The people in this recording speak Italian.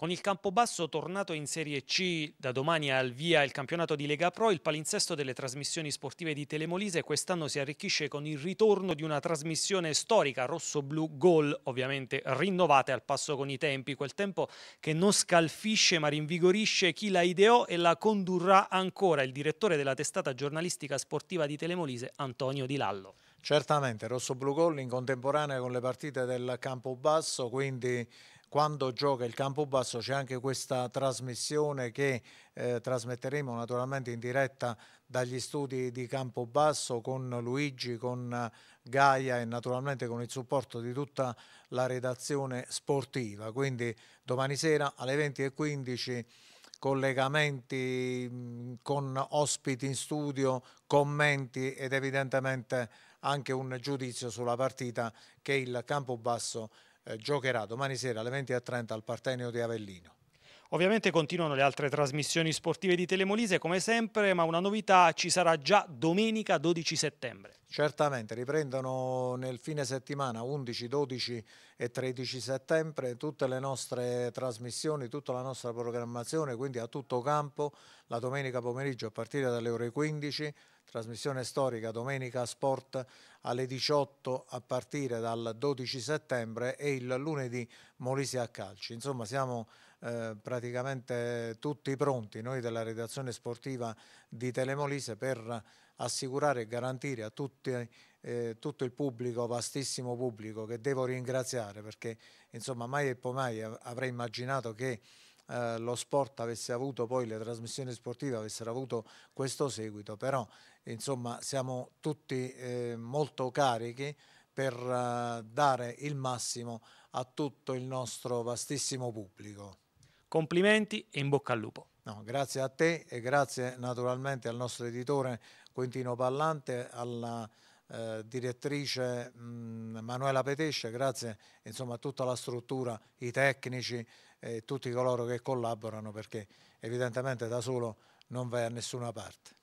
Con il Campobasso tornato in Serie C, da domani al via il campionato di Lega Pro, il palinsesto delle trasmissioni sportive di Telemolise quest'anno si arricchisce con il ritorno di una trasmissione storica rosso-blu gol, ovviamente rinnovate al passo con i tempi, quel tempo che non scalfisce ma rinvigorisce chi la ideò e la condurrà ancora il direttore della testata giornalistica sportiva di Telemolise, Antonio Di Lallo. Certamente, rosso-blu gol in contemporanea con le partite del Campobasso, quindi quando gioca il campo basso c'è anche questa trasmissione che eh, trasmetteremo naturalmente in diretta dagli studi di campo basso con Luigi, con eh, Gaia e naturalmente con il supporto di tutta la redazione sportiva. Quindi domani sera alle 20.15 collegamenti con ospiti in studio, commenti ed evidentemente anche un giudizio sulla partita che il Campobasso ha eh, giocherà domani sera alle 20.30 al Partenio di Avellino. Ovviamente continuano le altre trasmissioni sportive di Telemolise come sempre, ma una novità ci sarà già domenica 12 settembre. Certamente, riprendono nel fine settimana 11, 12 e 13 settembre tutte le nostre trasmissioni, tutta la nostra programmazione, quindi a tutto campo, la domenica pomeriggio a partire dalle ore 15 trasmissione storica Domenica Sport alle 18 a partire dal 12 settembre e il lunedì Molise a Calci. Insomma siamo eh, praticamente tutti pronti noi della redazione sportiva di Telemolise per assicurare e garantire a tutti, eh, tutto il pubblico, vastissimo pubblico che devo ringraziare perché insomma mai e poi mai avrei immaginato che eh, lo sport avesse avuto poi le trasmissioni sportive avessero avuto questo seguito, però insomma siamo tutti eh, molto carichi per eh, dare il massimo a tutto il nostro vastissimo pubblico. Complimenti e in bocca al lupo. No, grazie a te e grazie naturalmente al nostro editore Quintino Pallante, alla eh, direttrice mh, Ehm, Manuela Petesce, grazie insomma, a tutta la struttura, i tecnici e tutti coloro che collaborano perché evidentemente da solo non vai a nessuna parte.